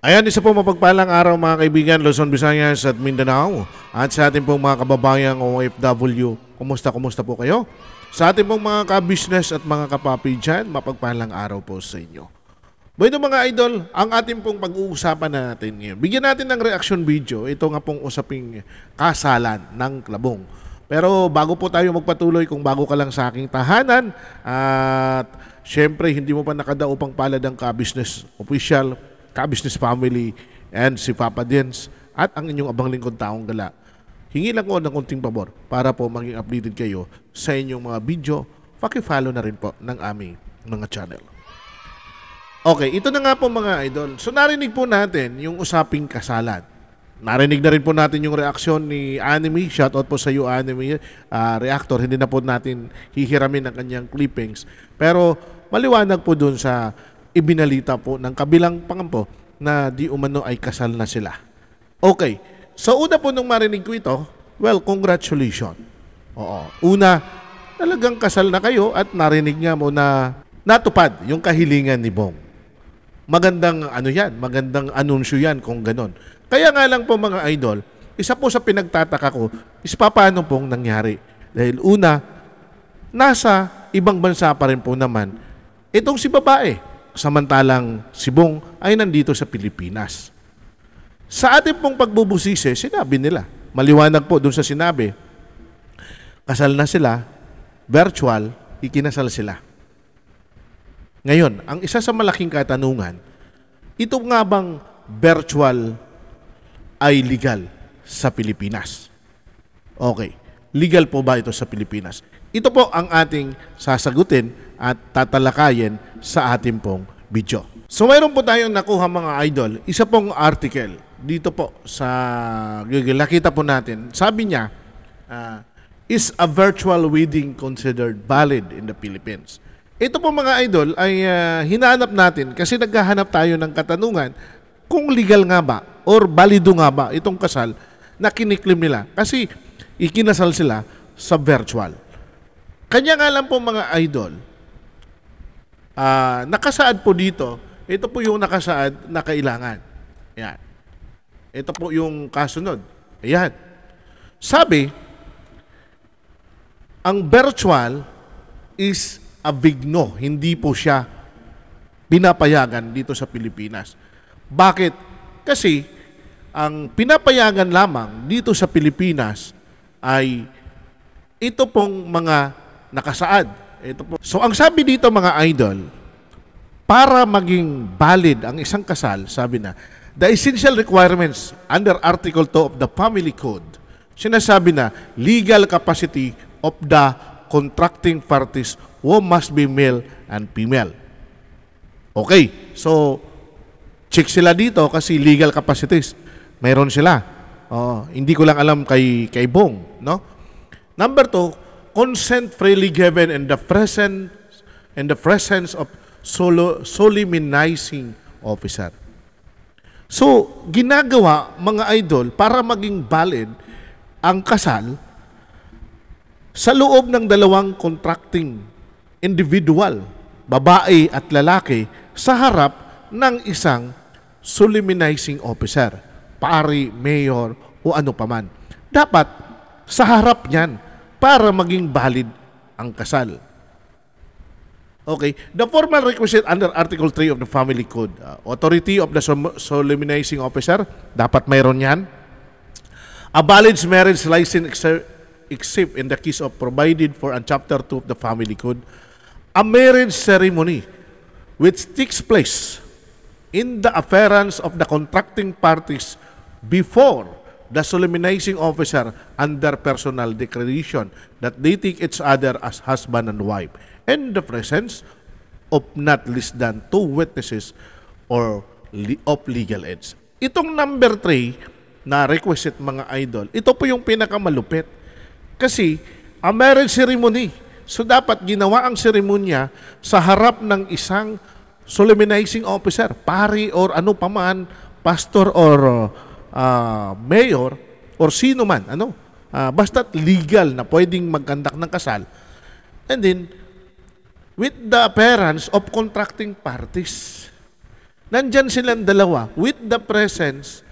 Ayan, isa po mapagpalang araw mga kaibigan, Luzon, Visayas at Mindanao at sa ating pong mga kababayang OFW. Kumusta, kumusta po kayo? Sa ating pong mga ka-business at mga kapapi dyan, mapagpalang araw po sa inyo. Bueno mga idol, ang ating pong pag-uusapan natin ngayon, bigyan natin ng reaction video, ito nga pong usaping kasalan ng klabong. Pero bago po tayo magpatuloy, kung bago ka lang sa aking tahanan at syempre hindi mo pa nakadaupang palad ang ka-business official, ka Family, and si Papa Dins at ang inyong abang lingkod taong gala. Hingi lang ko ng konting pabor para po maging updated kayo sa inyong mga video. Paki-follow na rin po ng aming mga channel. Okay, ito na nga po mga idol. So narinig po natin yung usaping kasalan. Narinig na rin po natin yung reaksyon ni Anime. Shoutout po sa iyo Anime uh, Reactor. Hindi na po natin hihiramin ang kanyang clippings. Pero maliwanag po dun sa ibinalita po ng kabilang pangampo na di umano ay kasal na sila. Okay, so, una po nung marinig ko ito, well, congratulations. Oo, una, talagang kasal na kayo at narinig nga mo na natupad yung kahilingan ni Bong. Magandang ano yan, magandang anunsyo yan kung ganon. Kaya nga lang po mga idol, isa po sa pinagtataka ko is paano pong nangyari. Dahil una, nasa ibang bansa pa rin po naman itong si babae samantalang si Bong ay nandito sa Pilipinas. Sa ating pong pagbubusisi, sinabi nila, maliwanag po dun sa sinabi, kasal na sila, virtual, ikinasal sila. Ngayon, ang isa sa malaking katanungan, ito nga bang virtual ay legal sa Pilipinas? Okay, legal po ba ito sa Pilipinas? Ito po ang ating sasagutin at tatalakayin sa ating pong video. So mayroon po tayong nakuha mga idol, isa pong article dito po sa Google. Nakita po natin, sabi niya, uh, is a virtual wedding considered valid in the Philippines? Ito po mga idol ay uh, hinahanap natin kasi naghahanap tayo ng katanungan kung legal nga ba or balido nga ba itong kasal na kiniklim nila kasi ikinasal sila sa virtual. Kanya nga lang po mga idol, uh, nakasaad po dito, ito po yung nakasaad na kailangan. Ayan. Ito po yung kasunod. Ayan. Sabi, ang virtual is a vigno. Hindi po siya pinapayagan dito sa Pilipinas. Bakit? Kasi ang pinapayagan lamang dito sa Pilipinas ay ito pong mga nakasaad. Ito po. So ang sabi dito mga idol, para maging valid ang isang kasal, sabi na, the essential requirements under Article 2 of the Family Code, sinasabi na legal capacity of the contracting parties who must be male and female. Okay, so check sila dito kasi legal capacities. Mayroon sila. Oh, hindi ko lang alam kay, kay Bong. No? Number two, consent freely given in the presence in the presence of solo, solemnizing officer. So, ginagawa mga idol para maging valid ang kasal sa loob ng dalawang contracting individual, babae at lalaki, sa harap ng isang solemnizing officer, pari, mayor, o ano paman. Dapat sa harap niyan para maging valid ang kasal. Okay, the formal requisite under Article 3 of the Family Code, uh, authority of the solemnizing officer, dapat mayroon yan. A valid marriage license except in the case of provided for in Chapter 2 of the Family Code. A marriage ceremony which takes place in the appearance of the contracting parties before the solemnizing officer under personal declaration that they take each other as husband and wife in the presence of not less than two witnesses or of legal age. Itong number 3 na requisite mga idol, ito po yung pinakamalupit. Kasi a ah, marriage ceremony, so dapat ginawa ang seremonya sa harap ng isang solemnizing officer, pari or ano paman, pastor or uh, uh, mayor or sino man, ano, uh, basta't legal na pwedeng magkandak ng kasal. And then, with the appearance of contracting parties. Nandyan silang dalawa with the presence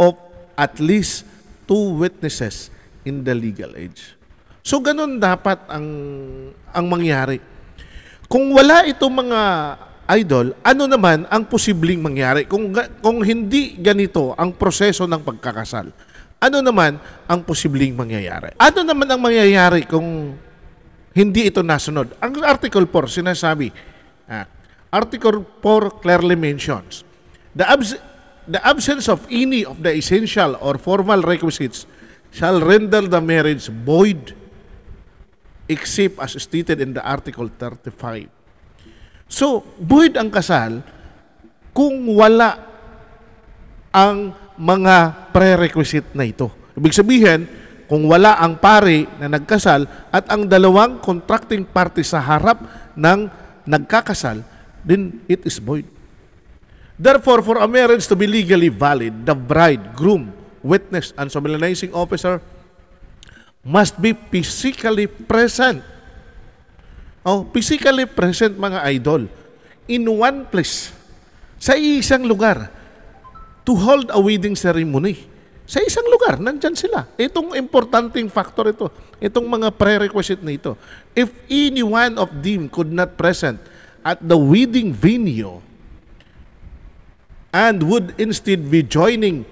of at least two witnesses in the legal age. So ganun dapat ang ang mangyari. Kung wala itong mga Idol, ano naman ang posibleng mangyari kung, kung hindi ganito ang proseso ng pagkakasal? Ano naman ang posibleng mangyayari? Ano naman ang mangyayari kung hindi ito nasunod? Ang Article 4 sinasabi, ah, Article 4 clearly mentions, the, abs the absence of any of the essential or formal requisites shall render the marriage void except as stated in the Article 35. So, void ang kasal kung wala ang mga prerequisite na ito. Ibig sabihin, kung wala ang pare na nagkasal at ang dalawang contracting party sa harap ng nagkakasal, then it is void. Therefore, for a marriage to be legally valid, the bride, groom, witness, and solemnizing officer must be physically present Oh, physically present mga idol in one place. Sa isang lugar to hold a wedding ceremony. Sa isang lugar, nandyan sila. Itong importanting factor ito. Itong mga prerequisite nito. If any one of them could not present at the wedding venue and would instead be joining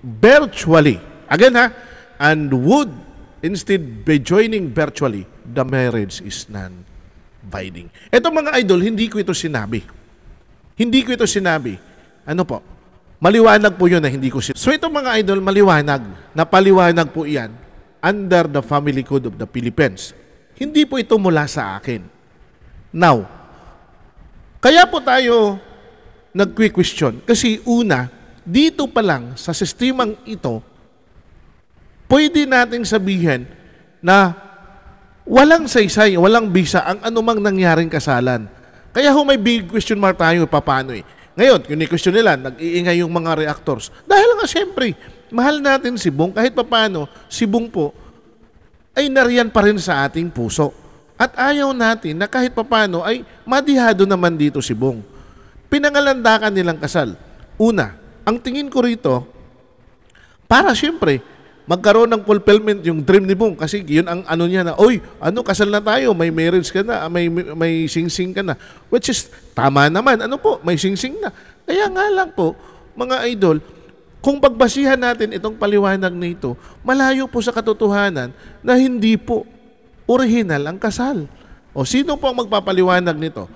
virtually, again ha, and would instead be joining virtually, the marriage is none backbiting. Ito mga idol, hindi ko ito sinabi. Hindi ko ito sinabi. Ano po? Maliwanag po yun na hindi ko sinabi. So ito mga idol, maliwanag. Napaliwanag po iyan under the Family Code of the Philippines. Hindi po ito mula sa akin. Now, kaya po tayo nag-question. Kasi una, dito pa lang sa sistemang ito, pwede nating sabihin na walang saysay, walang bisa ang anumang nangyaring kasalan. Kaya ho may big question mark tayo paano eh. Ngayon, yung question nila, nag-iingay yung mga reactors. Dahil nga siyempre, mahal natin si Bong kahit papaano, si Bong po ay nariyan pa rin sa ating puso. At ayaw natin na kahit papaano ay madihado naman dito si Bong. Pinangalandakan nilang kasal. Una, ang tingin ko rito, para siyempre, magkaroon ng fulfillment yung dream ni Bong kasi yun ang ano niya na, oy, ano, kasal na tayo, may marriage ka na, may, may singsing -sing ka na. Which is, tama naman, ano po, may singsing -sing na. Kaya nga lang po, mga idol, kung pagbasihan natin itong paliwanag nito malayo po sa katotohanan na hindi po original ang kasal. O sino po ang magpapaliwanag nito?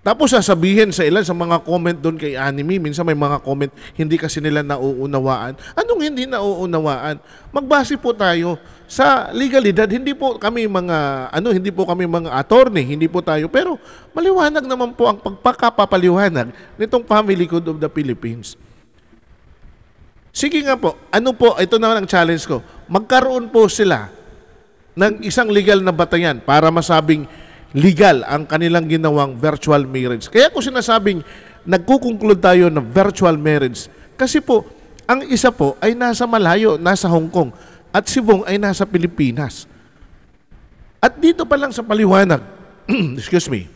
Tapos sasabihin sa ilan sa mga comment doon kay anime, minsan may mga comment, hindi kasi nila nauunawaan. Anong hindi nauunawaan? Magbase po tayo sa legalidad. Hindi po kami mga, ano, hindi po kami mga attorney, hindi po tayo. Pero maliwanag naman po ang pagpakapapaliwanag nitong Family Code of the Philippines. Sige nga po, ano po, ito naman ang challenge ko. Magkaroon po sila ng isang legal na batayan para masabing legal ang kanilang ginawang virtual marriage. Kaya ko sinasabing nagkukonklud tayo ng virtual marriage kasi po ang isa po ay nasa malayo, nasa Hong Kong at si Bong ay nasa Pilipinas. At dito pa lang sa paliwanag, excuse me,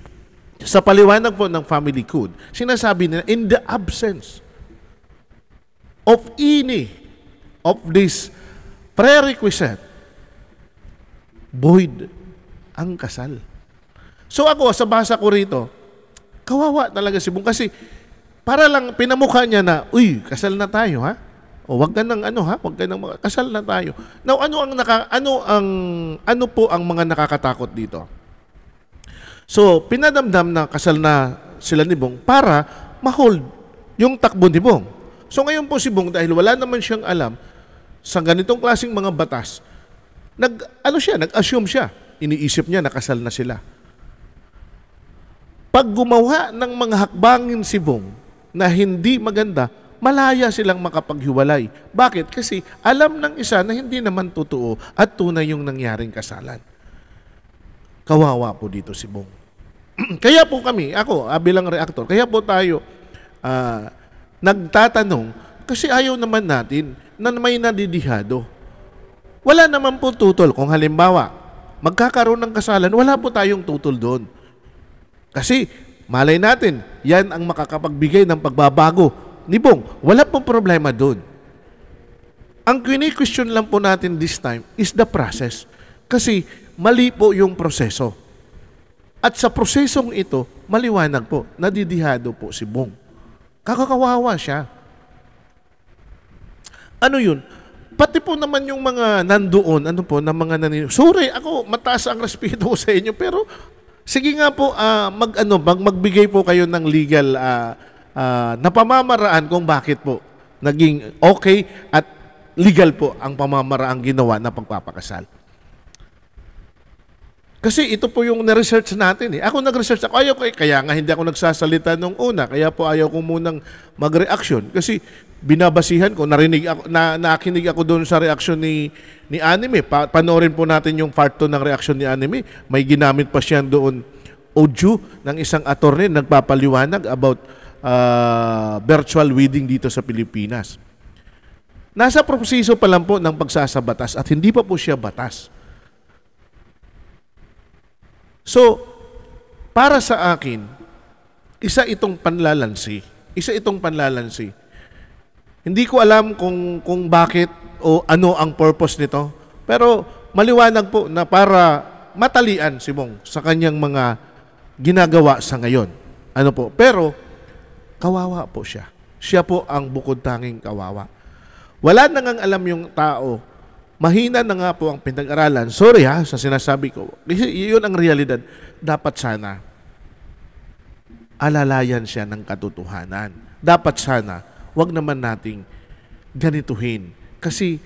sa paliwanag po ng family code, sinasabi nila in the absence of any of this prerequisite, void ang kasal. So ako, sa basa ko rito, kawawa talaga si Bong kasi para lang pinamukha niya na, uy, kasal na tayo ha. O wag ka nang ano ha, wag ka nang kasal na tayo. Now, ano ang naka, ano ang ano po ang mga nakakatakot dito? So, pinadamdam na kasal na sila ni Bong para ma-hold yung takbo ni Bong. So ngayon po si Bong dahil wala naman siyang alam sa ganitong klasing mga batas, nag ano siya, nag-assume siya. Iniisip niya nakasal na sila. Pag gumawa ng mga hakbangin si Bong na hindi maganda, malaya silang makapaghiwalay. Bakit? Kasi alam ng isa na hindi naman totoo at tunay yung nangyaring kasalan. Kawawa po dito si Bong. kaya po kami, ako ah, bilang reaktor, kaya po tayo ah, nagtatanong kasi ayaw naman natin na may nadidihado. Wala naman po tutol. Kung halimbawa, magkakaroon ng kasalan, wala po tayong tutol doon. Kasi malay natin, yan ang makakapagbigay ng pagbabago. Ni Bong, wala pong problema doon. Ang kini question lang po natin this time is the process. Kasi mali po yung proseso. At sa prosesong ito, maliwanag po, nadidihado po si Bong. Kakakawawa siya. Ano yun? pati po naman yung mga nandoon, ano po, ng mga nanin. Sorry, ako, mataas ang respeto ko sa inyo, pero Sige nga po, uh, mag, ano, mag, magbigay po kayo ng legal uh, uh, na pamamaraan kung bakit po naging okay at legal po ang pamamaraang ginawa na pagpapakasal. Kasi ito po yung na-research natin eh. Ako nag-research ako, ayaw ko eh. Kaya nga hindi ako nagsasalita nung una. Kaya po ayaw ko munang mag-reaction. Kasi binabasihan ko narinig ako na, nakinig ako doon sa reaksyon ni ni Anime. Pa, panoorin po natin yung part 2 ng reaksyon ni Anime. May ginamit pa siya doon audio ng isang attorney nagpapaliwanag about uh, virtual wedding dito sa Pilipinas. Nasa proseso pa lang po ng pagsasabatas at hindi pa po siya batas. So, para sa akin, isa itong panlalansi. Isa itong panlalansi hindi ko alam kung, kung bakit o ano ang purpose nito. Pero maliwanag po na para matalian si Mong sa kanyang mga ginagawa sa ngayon. Ano po? Pero kawawa po siya. Siya po ang bukod tanging kawawa. Wala nang ngang alam yung tao. Mahina na nga po ang pinag-aralan. Sorry ha sa sinasabi ko. Yun ang realidad. Dapat sana alalayan siya ng katotohanan. Dapat sana wag naman nating ganituhin. Kasi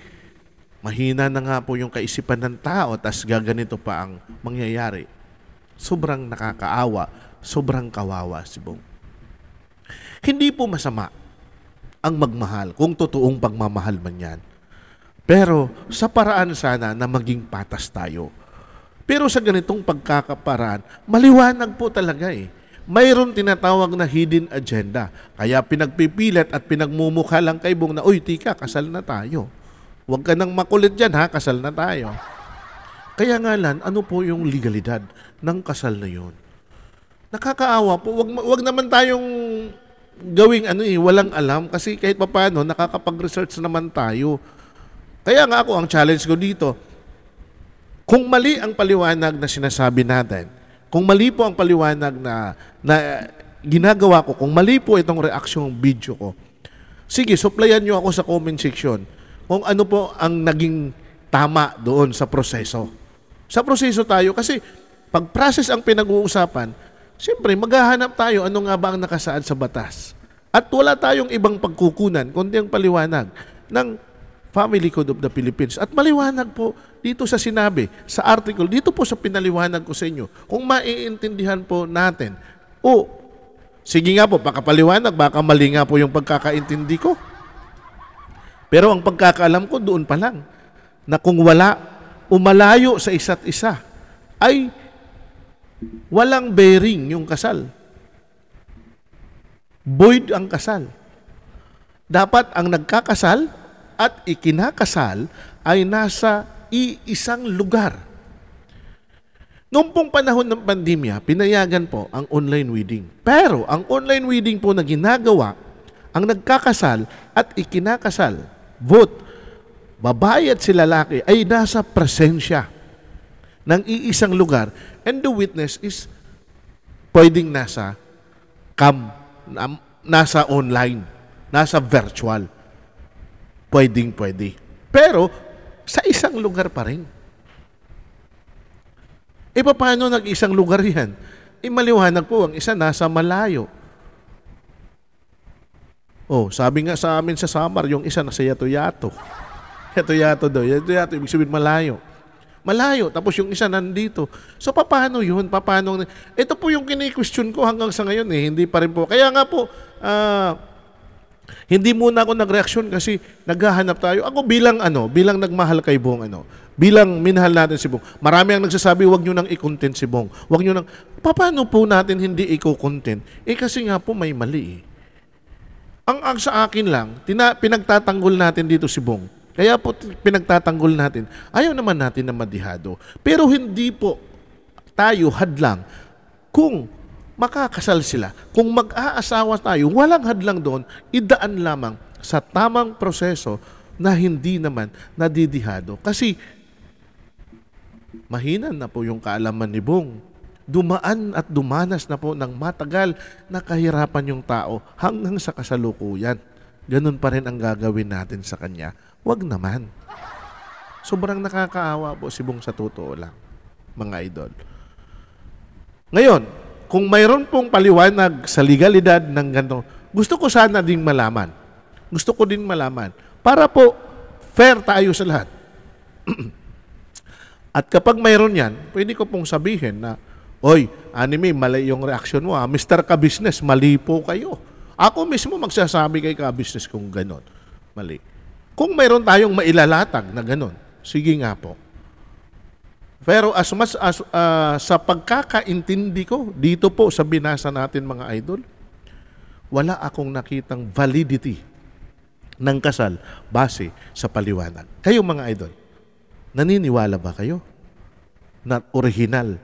mahina na nga po yung kaisipan ng tao tas gaganito pa ang mangyayari. Sobrang nakakaawa, sobrang kawawa si Bong. Hindi po masama ang magmahal kung totoong pagmamahal man yan. Pero sa paraan sana na maging patas tayo. Pero sa ganitong pagkakaparaan, maliwanag po talaga eh mayroon tinatawag na hidden agenda. Kaya pinagpipilit at pinagmumukha lang kay Bong na, Uy, tika, kasal na tayo. Huwag ka nang makulit dyan ha, kasal na tayo. Kaya nga lan, ano po yung legalidad ng kasal na yun? Nakakaawa po, wag, wag naman tayong gawing ano eh, walang alam kasi kahit papano nakakapag-research naman tayo. Kaya nga ako, ang challenge ko dito, kung mali ang paliwanag na sinasabi natin, kung mali po ang paliwanag na, na ginagawa ko, kung mali po itong reaction video ko, sige, supplyan nyo ako sa comment section kung ano po ang naging tama doon sa proseso. Sa proseso tayo kasi pag process ang pinag-uusapan, siyempre maghahanap tayo ano nga ba ang nakasaad sa batas. At wala tayong ibang pagkukunan, kundi ang paliwanag ng Family Code of the Philippines. At maliwanag po dito sa sinabi, sa article, dito po sa pinaliwanag ko sa inyo, kung maiintindihan po natin, o, sige nga po, pakapaliwanag, baka mali nga po yung pagkakaintindi ko. Pero ang pagkakaalam ko doon pa lang, na kung wala, umalayo sa isa't isa, ay walang bearing yung kasal. Void ang kasal. Dapat ang nagkakasal at ikinakasal ay nasa iisang lugar. Noong pong panahon ng pandemya, pinayagan po ang online wedding. Pero ang online wedding po na ginagawa, ang nagkakasal at ikinakasal, vote, babae at si lalaki ay nasa presensya ng iisang lugar and the witness is pwedeng nasa cam, nasa online, nasa virtual pwedeng pwede. Pero, sa isang lugar pa rin. E paano nag-isang lugar yan? E maliwanag po, ang isa nasa malayo. Oh, sabi nga sa amin sa Samar, yung isa nasa Yato-Yato. Yato-Yato daw. Yato-Yato, ibig sabihin malayo. Malayo. Tapos yung isa nandito. So, paano yun? Paano? Ito po yung kini-question ko hanggang sa ngayon eh. Hindi pa rin po. Kaya nga po, ah, uh, hindi muna ako nagreaksyon kasi naghahanap tayo. Ako bilang ano, bilang nagmahal kay Bong ano, bilang minahal natin si Bong. Marami ang nagsasabi, huwag niyo nang i-content si Bong. Huwag niyo nang paano po natin hindi i-content? Eh kasi nga po may mali. Eh. Ang ang sa akin lang, tina, pinagtatanggol natin dito si Bong. Kaya po pinagtatanggol natin. Ayaw naman natin na madihado. Pero hindi po tayo hadlang kung makakasal sila. Kung mag-aasawa tayo, walang hadlang doon, idaan lamang sa tamang proseso na hindi naman nadidihado. Kasi mahina na po yung kaalaman ni Bong. Dumaan at dumanas na po ng matagal na kahirapan yung tao hanggang sa kasalukuyan. Ganun pa rin ang gagawin natin sa kanya. Wag naman. Sobrang nakakaawa po si Bong sa totoo lang, mga idol. Ngayon, kung mayroon pong paliwanag sa legalidad ng ganito, gusto ko sana ding malaman. Gusto ko din malaman. Para po, fair tayo sa lahat. At kapag mayroon yan, pwede ko pong sabihin na, Oy, anime, mali yung reaction mo. Ha? Ah. Mr. Ka-Business, mali po kayo. Ako mismo magsasabi kay Ka-Business kung ganon. Mali. Kung mayroon tayong mailalatag na ganon, sige nga po. Pero as much as uh, sa pagkakaintindi ko dito po sa binasa natin mga idol, wala akong nakitang validity ng kasal base sa paliwanag. Kayo mga idol, naniniwala ba kayo na original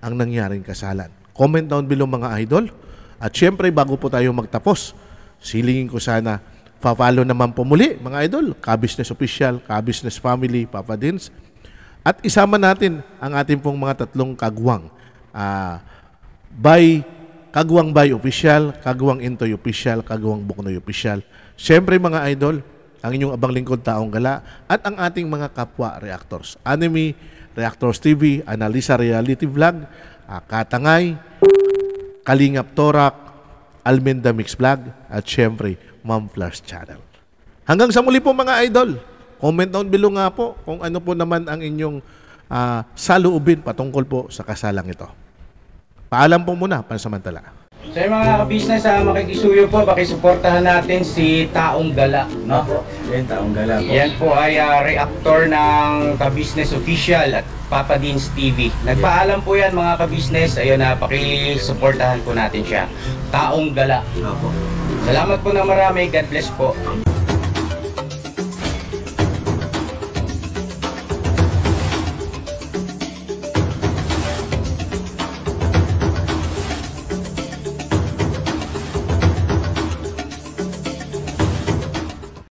ang nangyaring kasalan? Comment down below mga idol. At syempre, bago po tayo magtapos, silingin ko sana, pa-follow naman po muli mga idol, Kabisnes Official, Kabisnes Family, Papa Dins, at isama natin ang ating pong mga tatlong kagwang. Uh, by Kagwang Bay Official, Kagwang Intoy Official, Kagwang Buknoy Official. Siyempre mga idol, ang inyong abang lingkod taong gala at ang ating mga kapwa reactors. Anime, Reactors TV, Analisa Reality Vlog, uh, Katangay, Kalingap Torak, Almenda Mix Vlog at siyempre Mom Flash Channel. Hanggang sa muli po mga idol! Comment down below nga po kung ano po naman ang inyong uh, saloobin patungkol po sa kasalang ito. Paalam po muna pansamantala. Sa so, mga ka uh, ah, makikisuyo po, pakisuportahan natin si Taong Gala. No? Yan, Taong Gala po. Yan po ay uh, reactor ng kabisnes official at Papa Deans TV. Nagpaalam po yan mga ka-business. Ayun na, uh, pakisuportahan po natin siya. Taong Gala. Opo. Salamat po na marami. God bless po.